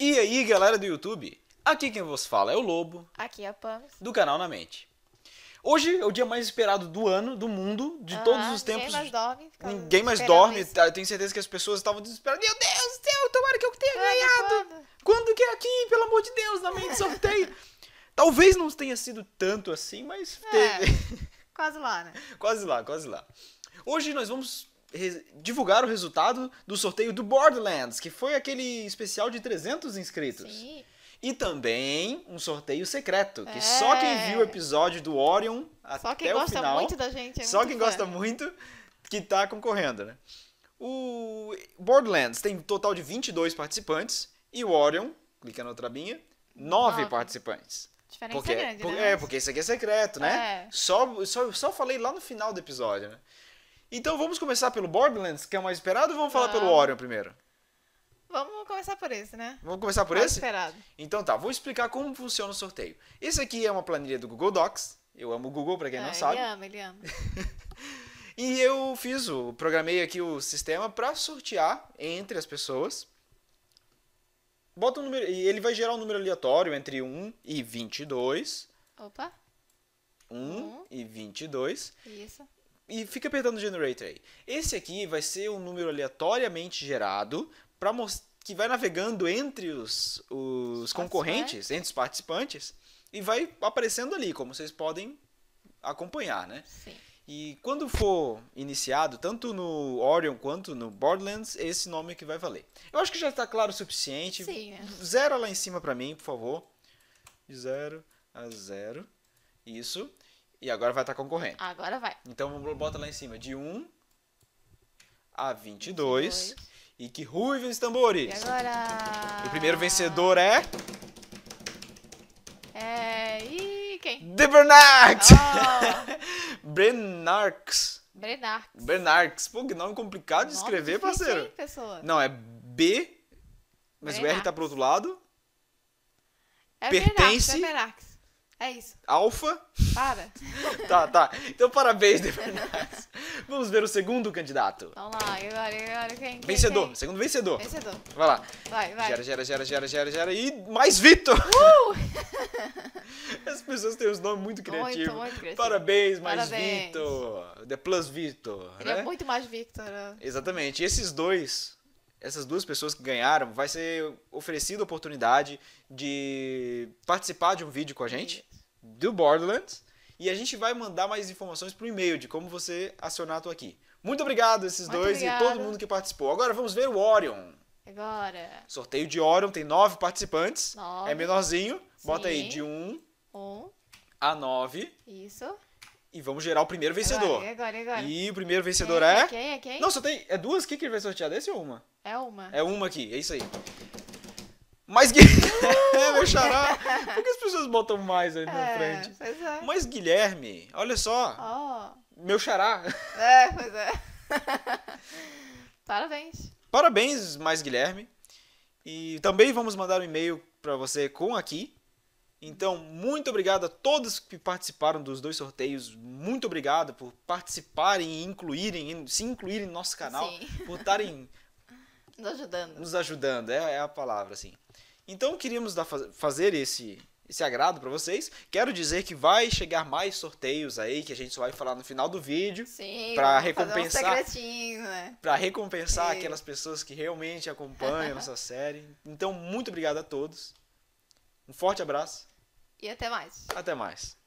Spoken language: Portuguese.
E aí, galera do YouTube? Aqui quem vos fala é o Lobo. Aqui é a Pam. Do canal Na Mente. Hoje é o dia mais esperado do ano, do mundo, de ah, todos os tempos. Ninguém mais dorme. Ninguém mais dorme. Isso. Eu tenho certeza que as pessoas estavam desesperadas. Meu Deus do céu, tomara que eu tenha ganhado. Quando? quando? que é aqui? Pelo amor de Deus, Na Mente sorteio. Talvez não tenha sido tanto assim, mas é, teve. quase lá, né? quase lá, quase lá. Hoje nós vamos divulgar o resultado do sorteio do Borderlands, que foi aquele especial de 300 inscritos. Sim. E também um sorteio secreto, que é. só quem viu o episódio do Orion só até o final... Só quem gosta muito da gente. É só quem fã. gosta muito que tá concorrendo, né? O Borderlands tem um total de 22 participantes e o Orion, clicando na binha 9 Nove. participantes. Diferença porque, grande, por, né? É, porque isso aqui é secreto, né? É. Só, só, só falei lá no final do episódio, né? Então vamos começar pelo Borderlands, que é o mais esperado, ou vamos falar ah. pelo Orion primeiro? Vamos começar por esse, né? Vamos começar por mais esse? esperado. Então tá, vou explicar como funciona o sorteio. Esse aqui é uma planilha do Google Docs. Eu amo o Google, pra quem não ah, ele sabe. Ele ama, ele ama. e eu fiz, o, programei aqui o sistema para sortear entre as pessoas. Bota um número, ele vai gerar um número aleatório entre 1 e 22. Opa. 1 um. e 22. Isso e fica apertando o generator aí. Esse aqui vai ser um número aleatoriamente gerado para que vai navegando entre os, os concorrentes, entre os participantes e vai aparecendo ali, como vocês podem acompanhar, né? Sim. E quando for iniciado, tanto no Orion quanto no Borderlands, esse nome que vai valer. Eu acho que já está claro o suficiente. Sim. É. Zero lá em cima para mim, por favor. De zero a zero. Isso. E agora vai estar tá concorrendo. Agora vai. Então bota lá em cima de 1 a 22. 22. E que ruivem os tambores! E agora? E O primeiro vencedor é. É. E quem? The Bernard! Oh. Bernarx. Bernarx. Bernarx. Pô, que nome complicado de Nossa, escrever, parceiro. Hein, pessoa? Não, é B, mas Bernarx. o R tá pro outro lado. É, é Pertence. Bernarx, é Bernarx. É isso. Alfa. Para. tá, tá. Então, parabéns, Devernaz. Vamos ver o segundo candidato. Vamos lá, agora, agora. Quem, quem, vencedor, quem? segundo vencedor. Vencedor. Vai lá. Vai, vai. Gera, gera, gera, gera, gera, gera. E mais Vitor. Uh! As pessoas têm os nomes muito criativos. Muito, muito criativo. Parabéns, mais Vitor. The Plus Vitor. É né? É muito mais Victor. Né? Exatamente. E esses dois essas duas pessoas que ganharam, vai ser oferecida a oportunidade de participar de um vídeo com a gente do Borderlands e a gente vai mandar mais informações por e-mail de como você acionar tu aqui. Muito obrigado esses Muito dois obrigado. e todo mundo que participou. Agora vamos ver o Orion. Agora. Sorteio de Orion tem nove participantes. É nove. É menorzinho. Sim. Bota aí de um, um. a nove. Isso e vamos gerar o primeiro vencedor. Agora, agora, agora. E o primeiro é vencedor quem, é? é. Quem é quem? Não, só tem. É duas aqui que ele vai sortear desse ou uma? É uma. É uma aqui, é isso aí. Mas Guilherme. Uh! meu xará. Por que as pessoas botam mais aí é, frente? Pois é. Mas Guilherme, olha só. Oh. Meu xará. É, pois é. Parabéns. Parabéns, mais Guilherme. E também vamos mandar um e-mail para você com aqui então, muito obrigado a todos que participaram dos dois sorteios. Muito obrigado por participarem e incluírem, se incluírem no nosso canal, Sim. por estarem nos ajudando. Nos ajudando, é, é, a palavra assim. Então, queríamos dar, fazer esse esse agrado para vocês. Quero dizer que vai chegar mais sorteios aí que a gente só vai falar no final do vídeo, para recompensar um né? para recompensar Sim. aquelas pessoas que realmente acompanham essa série. Então, muito obrigado a todos. Um forte abraço. E até mais. Até mais.